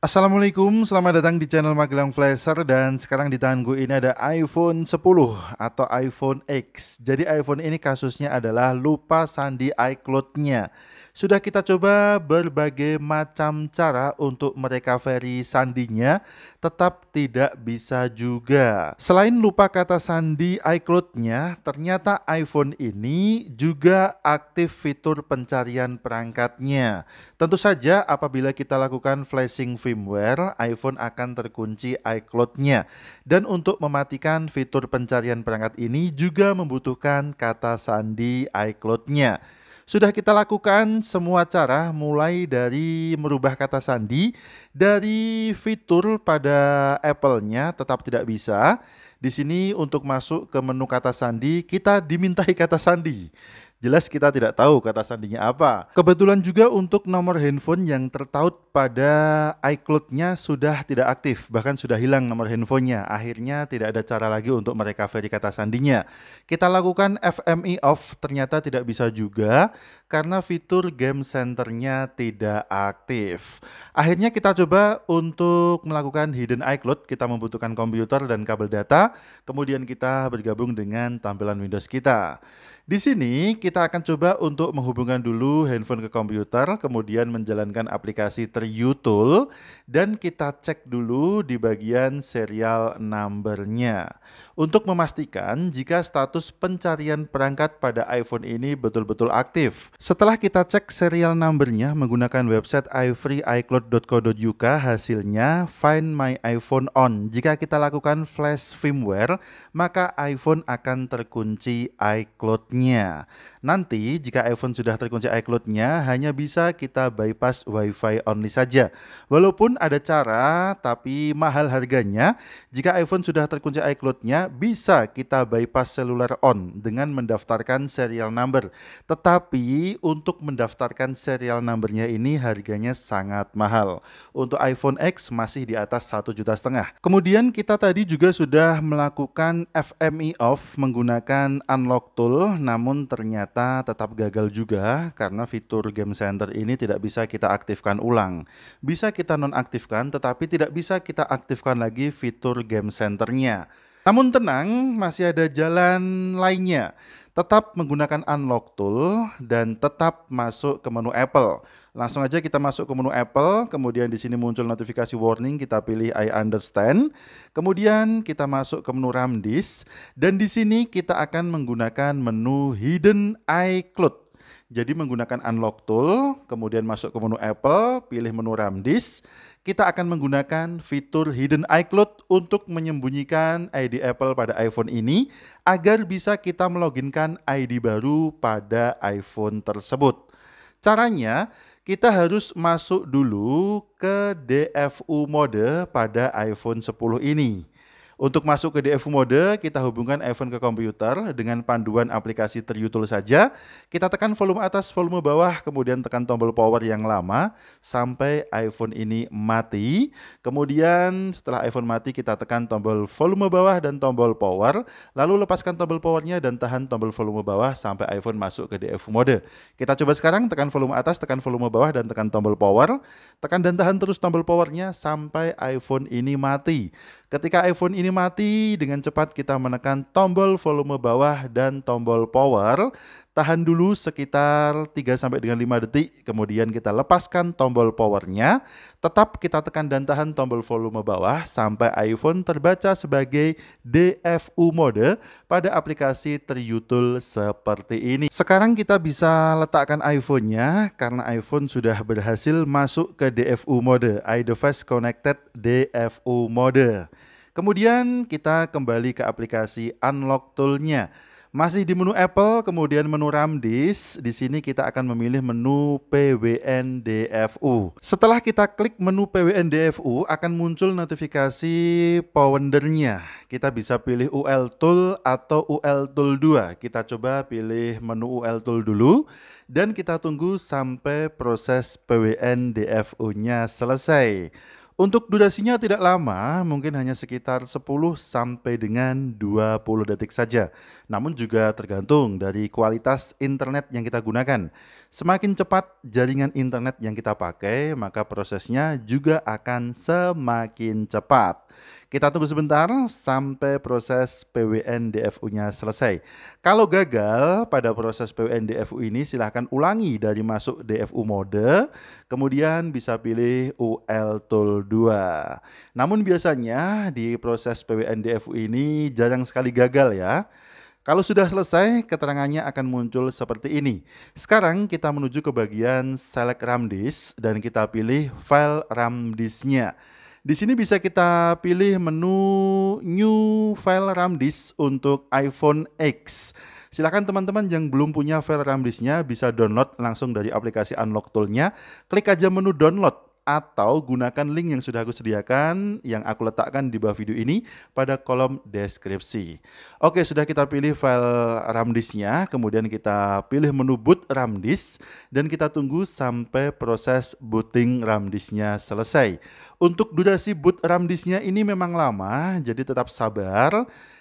Assalamualaikum, selamat datang di channel Magelang Flasher dan sekarang di tangan gue ini ada iPhone 10 atau iPhone X. Jadi iPhone ini kasusnya adalah lupa sandi iCloud-nya. Sudah kita coba berbagai macam cara untuk merecovery sandinya, tetap tidak bisa juga. Selain lupa kata sandi iCloud-nya, ternyata iPhone ini juga aktif fitur pencarian perangkatnya. Tentu saja apabila kita lakukan flashing firmware, iPhone akan terkunci iCloud-nya. Dan untuk mematikan fitur pencarian perangkat ini juga membutuhkan kata sandi iCloud-nya. Sudah kita lakukan semua cara mulai dari merubah kata sandi dari fitur pada Apple-nya tetap tidak bisa. Di sini untuk masuk ke menu kata sandi kita dimintai kata sandi. Jelas kita tidak tahu kata sandinya apa. Kebetulan juga untuk nomor handphone yang tertaut pada iCloud-nya sudah tidak aktif, bahkan sudah hilang nomor handphonenya. Akhirnya tidak ada cara lagi untuk merecovery kata sandinya. Kita lakukan FMI off, ternyata tidak bisa juga karena fitur game centernya tidak aktif. Akhirnya kita coba untuk melakukan hidden iCloud, kita membutuhkan komputer dan kabel data, kemudian kita bergabung dengan tampilan Windows kita. Di sini kita kita akan coba untuk menghubungkan dulu handphone ke komputer, kemudian menjalankan aplikasi Triutul, dan kita cek dulu di bagian serial numbernya. Untuk memastikan jika status pencarian perangkat pada iPhone ini betul-betul aktif. Setelah kita cek serial numbernya menggunakan website ifreeiCloud.co.uk, hasilnya Find My iPhone On. Jika kita lakukan flash firmware, maka iPhone akan terkunci iCloud-nya. Nanti jika iPhone sudah terkunci iCloud-nya hanya bisa kita bypass WiFi only saja. Walaupun ada cara tapi mahal harganya, jika iPhone sudah terkunci iCloud-nya bisa kita bypass seluler on dengan mendaftarkan serial number. Tetapi untuk mendaftarkan serial numbernya ini harganya sangat mahal. Untuk iPhone X masih di atas satu juta setengah. Kemudian kita tadi juga sudah melakukan FMI off menggunakan unlock tool namun ternyata ternyata tetap gagal juga karena fitur game center ini tidak bisa kita aktifkan ulang. Bisa kita nonaktifkan tetapi tidak bisa kita aktifkan lagi fitur game centernya. Namun tenang, masih ada jalan lainnya. Tetap menggunakan unlock tool dan tetap masuk ke menu Apple. Langsung aja kita masuk ke menu Apple, kemudian di sini muncul notifikasi warning, kita pilih I understand. Kemudian kita masuk ke menu RAM disk dan di sini kita akan menggunakan menu hidden iCloud. Jadi menggunakan unlock tool, kemudian masuk ke menu Apple, pilih menu RAM disk. Kita akan menggunakan fitur hidden iCloud untuk menyembunyikan ID Apple pada iPhone ini agar bisa kita meloginkan ID baru pada iPhone tersebut. Caranya, kita harus masuk dulu ke DFU mode pada iPhone 10 ini. Untuk masuk ke DFU mode, kita hubungkan iPhone ke komputer dengan panduan aplikasi Triutul saja. Kita tekan volume atas, volume bawah, kemudian tekan tombol power yang lama sampai iPhone ini mati. Kemudian setelah iPhone mati, kita tekan tombol volume bawah dan tombol power, lalu lepaskan tombol powernya dan tahan tombol volume bawah sampai iPhone masuk ke DFU mode. Kita coba sekarang tekan volume atas, tekan volume bawah dan tekan tombol power. Tekan dan tahan terus tombol powernya sampai iPhone ini mati. Ketika iPhone ini ini mati, dengan cepat kita menekan tombol volume bawah dan tombol power. Tahan dulu sekitar 3 sampai dengan 5 detik, kemudian kita lepaskan tombol powernya. Tetap kita tekan dan tahan tombol volume bawah sampai iPhone terbaca sebagai DFU mode pada aplikasi Triutul seperti ini. Sekarang kita bisa letakkan iPhone-nya karena iPhone sudah berhasil masuk ke DFU mode, iDevice Connected DFU mode. Kemudian kita kembali ke aplikasi Unlock Toolnya, Masih di menu Apple, kemudian menu Ramdis. Di sini kita akan memilih menu PWNDFU. Setelah kita klik menu PWNDFU, akan muncul notifikasi powernya. Kita bisa pilih UL Tool atau UL Tool 2. Kita coba pilih menu UL Tool dulu dan kita tunggu sampai proses PWNDFU-nya selesai. Untuk durasinya tidak lama, mungkin hanya sekitar 10 sampai dengan 20 detik saja. Namun juga tergantung dari kualitas internet yang kita gunakan. Semakin cepat jaringan internet yang kita pakai, maka prosesnya juga akan semakin cepat. Kita tunggu sebentar sampai proses PWN DFU-nya selesai. Kalau gagal pada proses PWN DFU ini, silahkan ulangi dari masuk DFU mode, kemudian bisa pilih UL Tool 2. Namun biasanya di proses PWN DFU ini jarang sekali gagal ya. Kalau sudah selesai, keterangannya akan muncul seperti ini. Sekarang kita menuju ke bagian select RAM disk dan kita pilih file RAM disknya. Di sini bisa kita pilih menu new file RAM disk untuk iPhone X. Silakan teman-teman yang belum punya file RAM disknya bisa download langsung dari aplikasi Unlock Tool-nya. Klik aja menu download atau gunakan link yang sudah aku sediakan yang aku letakkan di bawah video ini pada kolom deskripsi. Oke, sudah kita pilih file RAM kemudian kita pilih menu boot RAM disk dan kita tunggu sampai proses booting RAM selesai. Untuk durasi boot RAM ini memang lama, jadi tetap sabar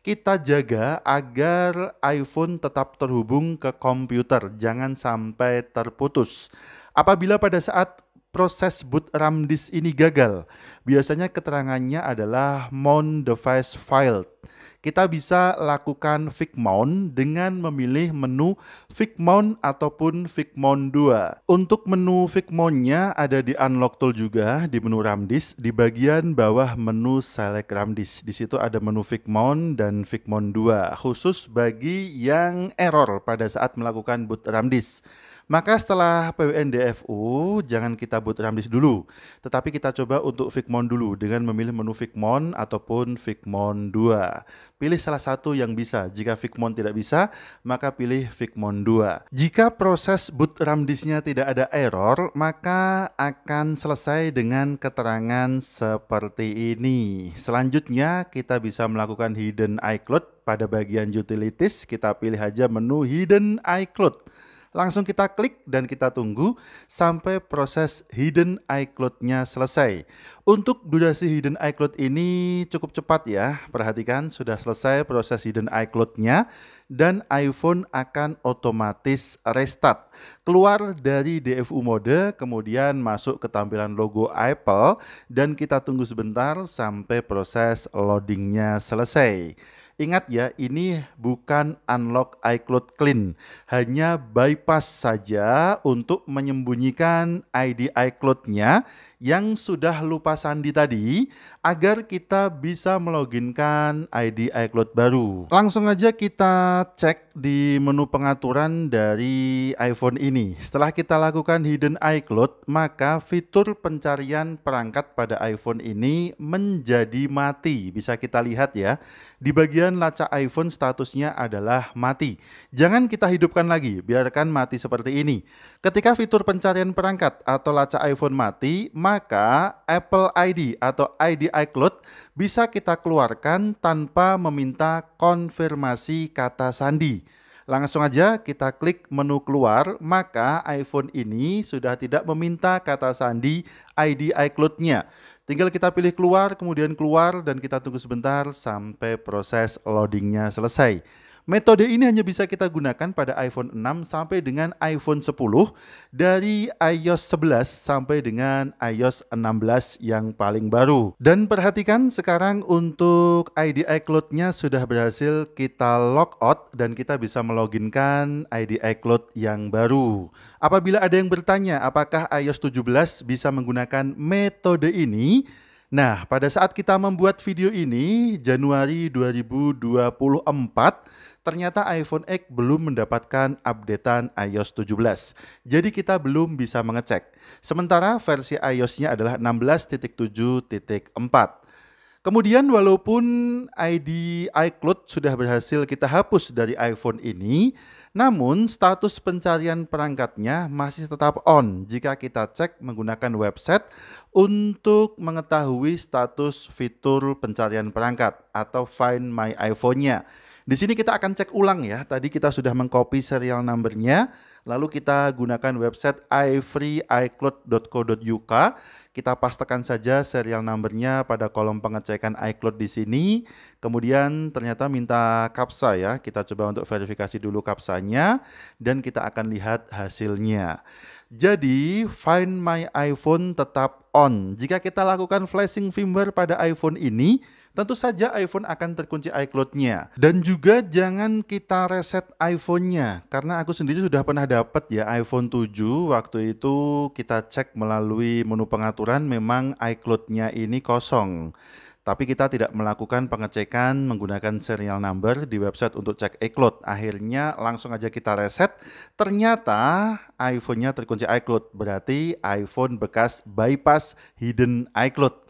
kita jaga agar iPhone tetap terhubung ke komputer, jangan sampai terputus. Apabila pada saat proses boot RAM disk ini gagal? Biasanya keterangannya adalah mount device failed. Kita bisa lakukan fix mount dengan memilih menu fix mount ataupun fix mount 2. Untuk menu fix mountnya ada di unlock tool juga di menu RAM disk di bagian bawah menu select RAM disk. Di situ ada menu fix mount dan fix mount 2 khusus bagi yang error pada saat melakukan boot RAM disk. Maka setelah DFU, jangan kita boot RAMDIS dulu, tetapi kita coba untuk Figmon dulu dengan memilih menu Figmon ataupun Figmon 2. Pilih salah satu yang bisa. Jika Figmon tidak bisa, maka pilih Figmon 2. Jika proses boot ramdisnya tidak ada error, maka akan selesai dengan keterangan seperti ini. Selanjutnya, kita bisa melakukan hidden iCloud pada bagian utilities kita pilih aja menu hidden iCloud Langsung kita klik dan kita tunggu sampai proses hidden iCloud-nya selesai. Untuk durasi hidden iCloud ini cukup cepat ya. Perhatikan sudah selesai proses hidden iCloud-nya dan iPhone akan otomatis restart. Keluar dari DFU mode, kemudian masuk ke tampilan logo Apple dan kita tunggu sebentar sampai proses loadingnya selesai. Ingat ya, ini bukan unlock iCloud Clean, hanya bypass saja untuk menyembunyikan ID iCloud-nya yang sudah lupa sandi tadi agar kita bisa meloginkan ID iCloud baru. Langsung aja kita cek di menu pengaturan dari iPhone ini. Setelah kita lakukan hidden iCloud, maka fitur pencarian perangkat pada iPhone ini menjadi mati. Bisa kita lihat ya. Di bagian laca iPhone statusnya adalah mati. Jangan kita hidupkan lagi, biarkan mati seperti ini. Ketika fitur pencarian perangkat atau laca iPhone mati, maka maka Apple ID atau ID iCloud bisa kita keluarkan tanpa meminta konfirmasi kata sandi. Langsung aja kita klik menu keluar, maka iPhone ini sudah tidak meminta kata sandi ID iCloud-nya. Tinggal kita pilih keluar, kemudian keluar dan kita tunggu sebentar sampai proses loadingnya selesai. Metode ini hanya bisa kita gunakan pada iPhone 6 sampai dengan iPhone 10 dari iOS 11 sampai dengan iOS 16 yang paling baru. Dan perhatikan sekarang untuk ID iCloud-nya sudah berhasil kita out dan kita bisa meloginkan ID iCloud yang baru. Apabila ada yang bertanya apakah iOS 17 bisa menggunakan metode ini, Nah, pada saat kita membuat video ini, Januari 2024, ternyata iPhone X belum mendapatkan updatean iOS 17. Jadi kita belum bisa mengecek. Sementara versi iOS-nya adalah 16.7.4. Kemudian walaupun ID iCloud sudah berhasil kita hapus dari iPhone ini, namun status pencarian perangkatnya masih tetap on jika kita cek menggunakan website untuk mengetahui status fitur pencarian perangkat atau Find My iPhone-nya. Di sini kita akan cek ulang ya. Tadi kita sudah mengcopy serial numbernya, lalu kita gunakan website ifreeicloud.co.uk. Kita pastekan saja serial numbernya pada kolom pengecekan iCloud di sini. Kemudian ternyata minta kapsa ya. Kita coba untuk verifikasi dulu kapsanya dan kita akan lihat hasilnya. Jadi Find My iPhone tetap on. Jika kita lakukan flashing firmware pada iPhone ini, tentu saja iPhone akan terkunci iCloud-nya. Dan juga jangan kita reset iPhone-nya, karena aku sendiri sudah pernah dapat ya iPhone 7, waktu itu kita cek melalui menu pengaturan memang iCloud-nya ini kosong tapi kita tidak melakukan pengecekan menggunakan serial number di website untuk cek iCloud. Akhirnya langsung aja kita reset. Ternyata iPhone-nya terkunci iCloud, berarti iPhone bekas bypass hidden iCloud.